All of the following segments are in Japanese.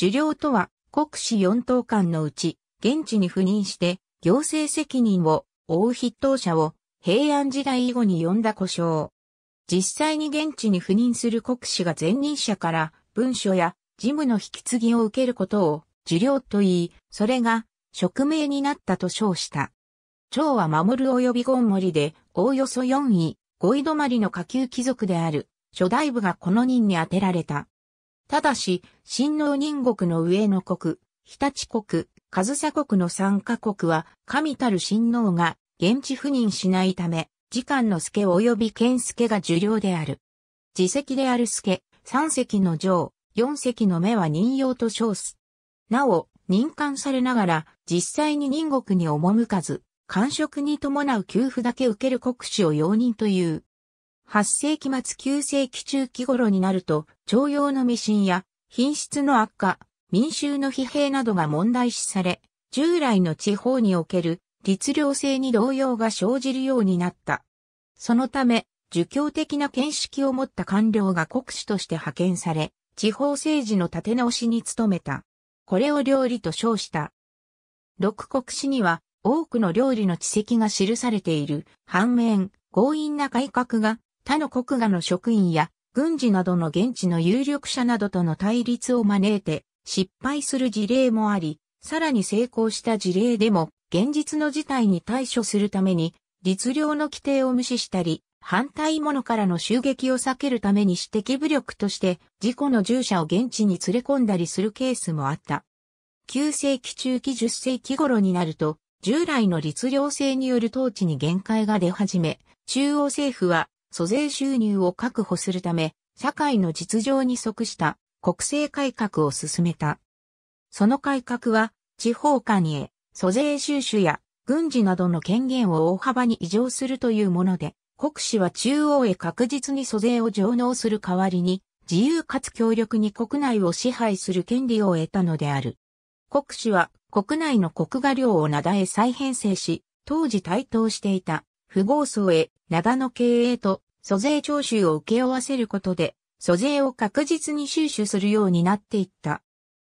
受領とは国士四等間のうち、現地に赴任して行政責任を負う筆頭者を平安時代以後に呼んだ故障。実際に現地に赴任する国史が前任者から文書や事務の引き継ぎを受けることを受領と言い、それが職名になったと称した。長は守る及びゴンモリで、おおよそ4位、5位止まりの下級貴族である、初代部がこの任に当てられた。ただし、新農人国の上野国、日立国、上佐国の三カ国は、神たる新農が現地赴任しないため、時間の助及び剣助が受領である。自席である助、三席の上、四席の目は任用と称す。なお、任官されながら、実際に人国に赴かず、官職に伴う給付だけ受ける国士を容認という、8世紀末9世紀中期頃になると、徴用の未信や品質の悪化、民衆の疲弊などが問題視され、従来の地方における律令制に動揺が生じるようになった。そのため、儒教的な見識を持った官僚が国士として派遣され、地方政治の立て直しに努めた。これを料理と称した。六国史には多くの料理の知跡が記されている。反面、強引な改革が他の国家の職員や軍事などの現地の有力者などとの対立を招いて失敗する事例もあり、さらに成功した事例でも現実の事態に対処するために律令の規定を無視したり、反対者からの襲撃を避けるために私的武力として事故の従者を現地に連れ込んだりするケースもあった。9世紀中期10世紀頃になると、従来の律令制による統治に限界が出始め、中央政府は租税収入を確保するため、社会の実情に即した国政改革を進めた。その改革は、地方間へ、租税収集や軍事などの権限を大幅に移譲するというもので、国司は中央へ確実に租税を上納する代わりに、自由かつ強力に国内を支配する権利を得たのである。国司は国内の国画料を名田へ再編成し、当時台頭していた富豪層へ、長野経営と、租税徴収を受け負わせることで、租税を確実に収取するようになっていった。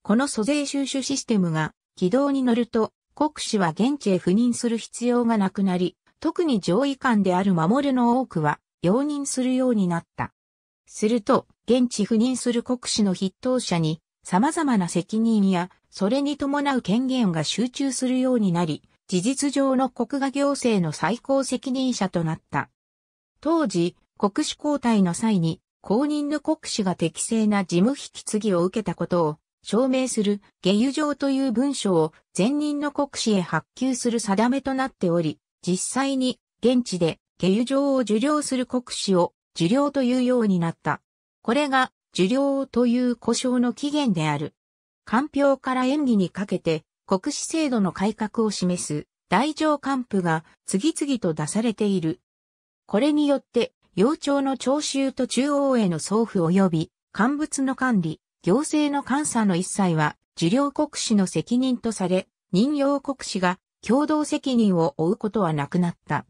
この租税収取システムが軌道に乗ると、国司は現地へ赴任する必要がなくなり、特に上位官である守るの多くは、容認するようになった。すると、現地赴任する国司の筆頭者に、様々な責任や、それに伴う権限が集中するようになり、事実上の国画行政の最高責任者となった。当時、国史交代の際に、公認の国史が適正な事務引き継ぎを受けたことを証明する下油状という文書を前任の国史へ発給する定めとなっており、実際に現地で下油状を受領する国史を受領というようになった。これが受領という故障の起源である。官票から演技にかけて国史制度の改革を示す大乗官府が次々と出されている。これによって、幼鳥の徴収と中央への送付及び、官物の管理、行政の監査の一切は、受領国史の責任とされ、任用国史が共同責任を負うことはなくなった。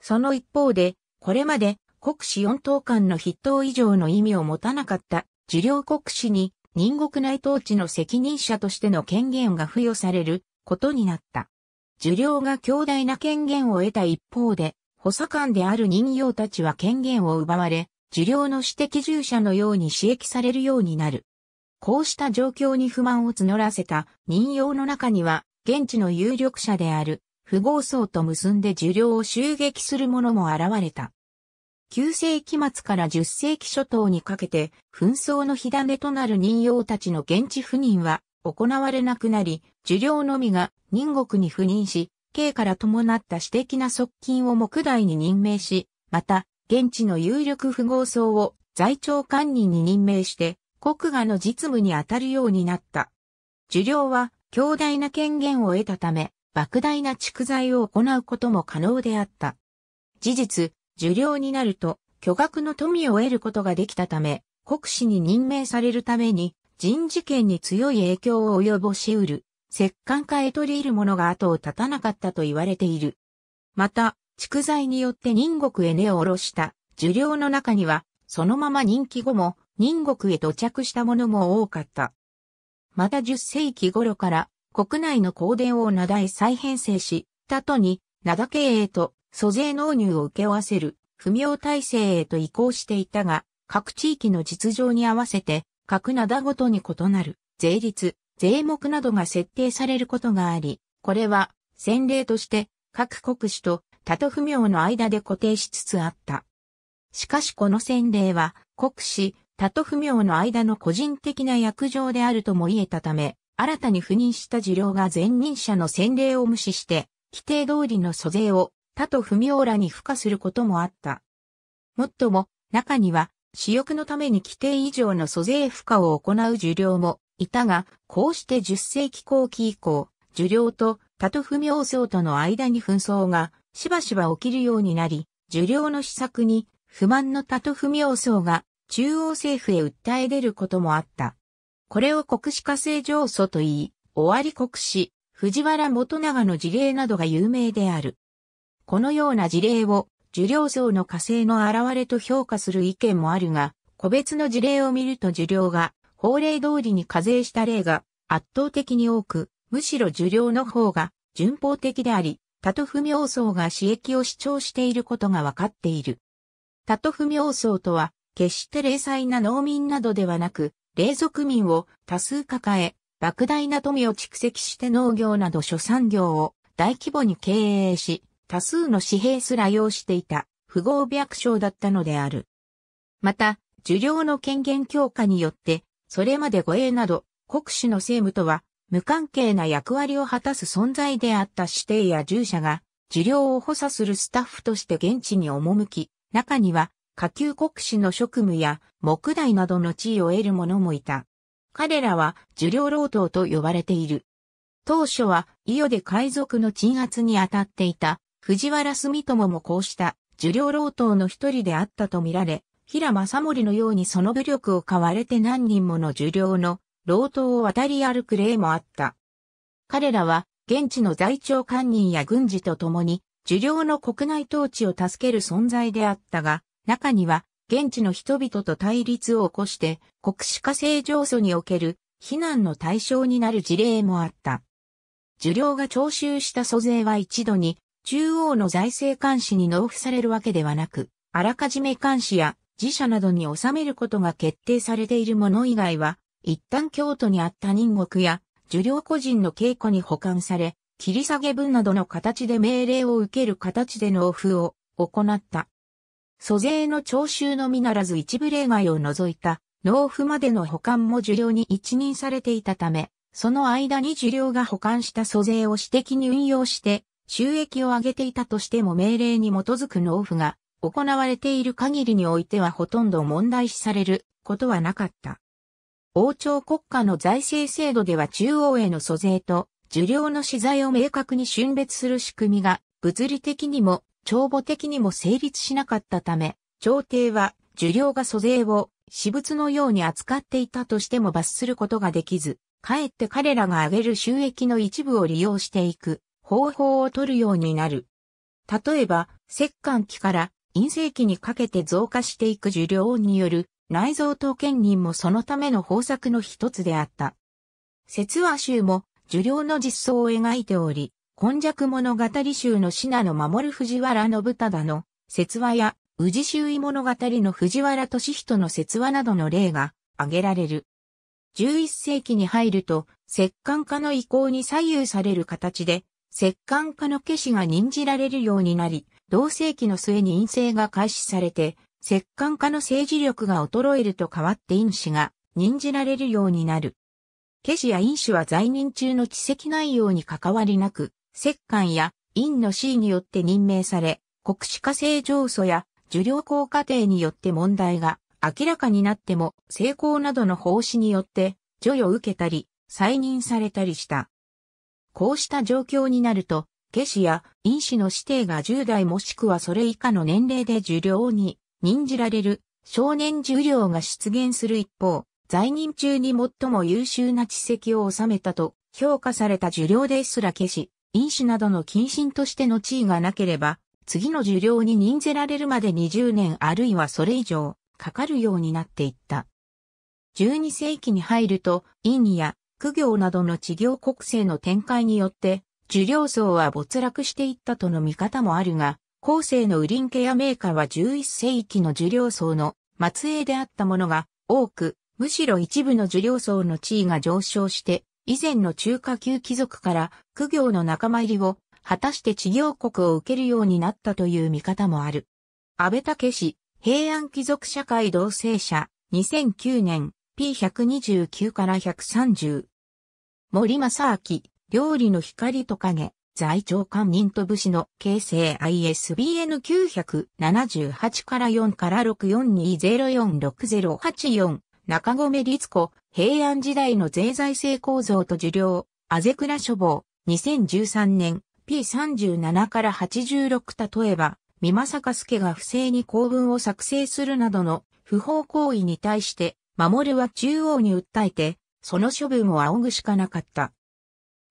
その一方で、これまで国史四等間の筆頭以上の意味を持たなかった受領国史に人国内統治の責任者としての権限が付与されることになった。受領が強大な権限を得た一方で、補佐官である人形たちは権限を奪われ、受領の私的従者のように刺激されるようになる。こうした状況に不満を募らせた任用の中には、現地の有力者である富豪層と結んで受領を襲撃する者も現れた。9世紀末から10世紀初頭にかけて、紛争の火種となる人用たちの現地赴任は行われなくなり、受領のみが任国に赴任し、刑から伴った私的な側近を木代に任命し、また、現地の有力富豪層を在庁官人に任命して、国画の実務に当たるようになった。受領は強大な権限を得たため、莫大な蓄財を行うことも可能であった。事実、受領になると巨額の富を得ることができたため、国司に任命されるために人事権に強い影響を及ぼしうる、摂関化へ取り入る者が後を絶たなかったと言われている。また、蓄財によって人国へ根を下ろした受領の中には、そのまま任期後も人国へ土着したものも多かった。また10世紀頃から国内の香典を名題再編成し、たとに、名だけへと租税納入を受け負わせる不明体制へと移行していたが、各地域の実情に合わせて、各灘ごとに異なる税率、税目などが設定されることがあり、これは先例として各国主と他と不明の間で固定しつつあった。しかしこの先例は国史、他と不明の間の個人的な役場であるとも言えたため、新たに赴任した事領が前任者の先例を無視して、規定通りの租税を他と文明らに付加することもあった。もっとも、中には、私欲のために規定以上の租税付加を行う受領もいたが、こうして10世紀後期以降、受領と他と不明僧との間に紛争がしばしば起きるようになり、受領の施策に不満の他と不明僧が中央政府へ訴え出ることもあった。これを国史化成上訴と言い、終わり国史、藤原元長の事例などが有名である。このような事例を受領層の火星の現れと評価する意見もあるが、個別の事例を見ると受領が法令通りに課税した例が圧倒的に多く、むしろ受領の方が順法的であり、他と不妙層が刺激を主張していることが分かっている。他と不妙層とは、決して零細な農民などではなく、霊族民を多数抱え、莫大な富を蓄積して農業など諸産業を大規模に経営し、多数の紙幣すら用していた、富豪白書だったのである。また、受領の権限強化によって、それまで護衛など、国主の政務とは、無関係な役割を果たす存在であった指定や従者が、受領を補佐するスタッフとして現地に赴き、中には、下級国士の職務や木材などの地位を得る者もいた。彼らは受領労働と呼ばれている。当初は、伊予で海賊の鎮圧に当たっていた藤原住友もこうした受領労働の一人であったとみられ、平正盛のようにその武力を買われて何人もの受領の労働を渡り歩く例もあった。彼らは現地の在庁官人や軍事と共に受領の国内統治を助ける存在であったが、中には現地の人々と対立を起こして国史化政上訴における非難の対象になる事例もあった。受領が徴収した租税は一度に中央の財政監視に納付されるわけではなく、あらかじめ監視や自社などに収めることが決定されているもの以外は、一旦京都にあった人国や、受領個人の稽古に保管され、切り下げ分などの形で命令を受ける形で納付を行った。租税の徴収のみならず一部例外を除いた納付までの保管も受領に一任されていたため、その間に受領が保管した租税を私的に運用して収益を上げていたとしても命令に基づく納付が行われている限りにおいてはほとんど問題視されることはなかった。王朝国家の財政制度では中央への租税と受領の資材を明確に春別する仕組みが物理的にも帳簿的にも成立しなかったため、朝廷は受領が租税を私物のように扱っていたとしても罰することができず、かえって彼らが上げる収益の一部を利用していく方法を取るようになる。例えば、摂関期から陰性期にかけて増加していく受領による内臓と剣人もそのための方策の一つであった。説話集も受領の実相を描いており、今弱物語集の信濃守る藤原信忠の説話や宇治周囲物語の藤原敏人の説話などの例が挙げられる。11世紀に入ると、摂関化の意向に左右される形で、摂関化の化しが任じられるようになり、同世紀の末に陰性が開始されて、摂関化の政治力が衰えると変わって陰子が任じられるようになる。化しや陰子は在任中の知跡内容に関わりなく、摂関や陰の死によって任命され、国士化成上訴や受領効果程によって問題が明らかになっても、成功などの奉仕によって、助与を受けたり、再任されたりした。こうした状況になると、下しや因子の指定が10代もしくはそれ以下の年齢で受領に任じられる少年受領が出現する一方、在任中に最も優秀な知績を収めたと評価された受領ですら消し、因子などの謹慎としての地位がなければ、次の受領に任せられるまで20年あるいはそれ以上かかるようになっていった。12世紀に入ると、陰や苦行などの地業国政の展開によって、受領層は没落していったとの見方もあるが、後世のウリンケやメーカーは11世紀の受領層の末裔であったものが多く、むしろ一部の受領層の地位が上昇して、以前の中華級貴族から苦行の仲間入りを果たして地業国を受けるようになったという見方もある。安倍武氏、平安貴族社会同性者、2009年、P129 から130。森正明、料理の光と影、在長官人と武士の形成 ISBN 978から4から6 4 2 0 4 6 0 8 4中込律子、平安時代の税財政構造と受領、あぜくら処方、2013年、P37 から86例えば、美正助が不正に公文を作成するなどの不法行為に対して、守は中央に訴えて、その処分を仰ぐしかなかった。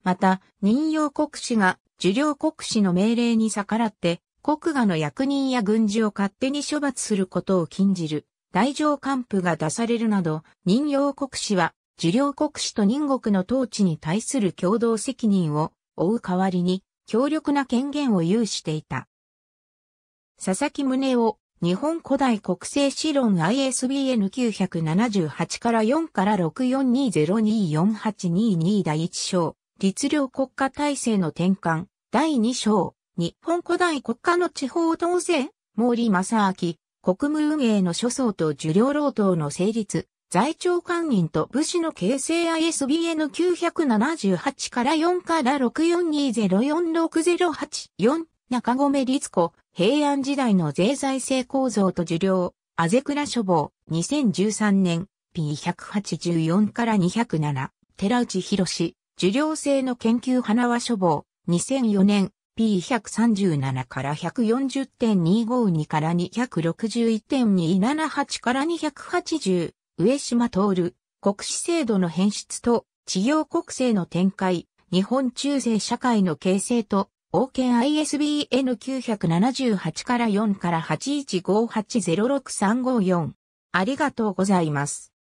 また、任用国司が、受領国司の命令に逆らって、国画の役人や軍事を勝手に処罰することを禁じる、大乗官府が出されるなど、任用国司は、受領国司と任国の統治に対する共同責任を負う代わりに、強力な権限を有していた。佐々木宗を日本古代国勢史論 ISBN 978から4から64202482第1章、律令国家体制の転換、第2章、日本古代国家の地方統制、毛利正明、国務運営の諸層と受領労働の成立、在庁官員と武士の形成 ISBN 978から4から64204608-4中込律子、平安時代の税財政構造と受領、あぜくら処方、2013年、P184 から207、寺内博士、受領制の研究花輪処方、2004年、P137 から140.252から261.278から280、上島徹、国史制度の変質と、治療国政の展開、日本中世社会の形成と、王権 ISBN 978から4から815806354。ありがとうございます。